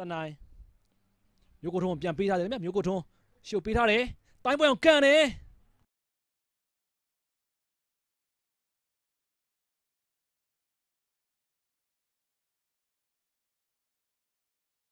တနိုင်မျိုးကိုထုံးပြန်ပေးထားတယ်ဗျမျိုးကိုထုံးရှုပ်ပေးထားတယ်တိုင်းပွဲအောင်ကန်တယ်